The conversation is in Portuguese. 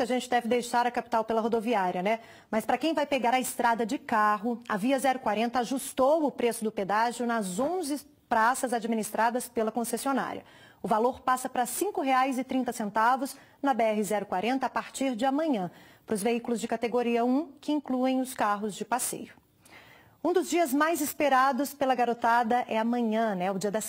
muita gente deve deixar a capital pela rodoviária, né? Mas para quem vai pegar a estrada de carro, a Via 040 ajustou o preço do pedágio nas 11 praças administradas pela concessionária. O valor passa para R$ 5,30 na BR-040 a partir de amanhã, para os veículos de categoria 1, que incluem os carros de passeio. Um dos dias mais esperados pela garotada é amanhã, né? O dia das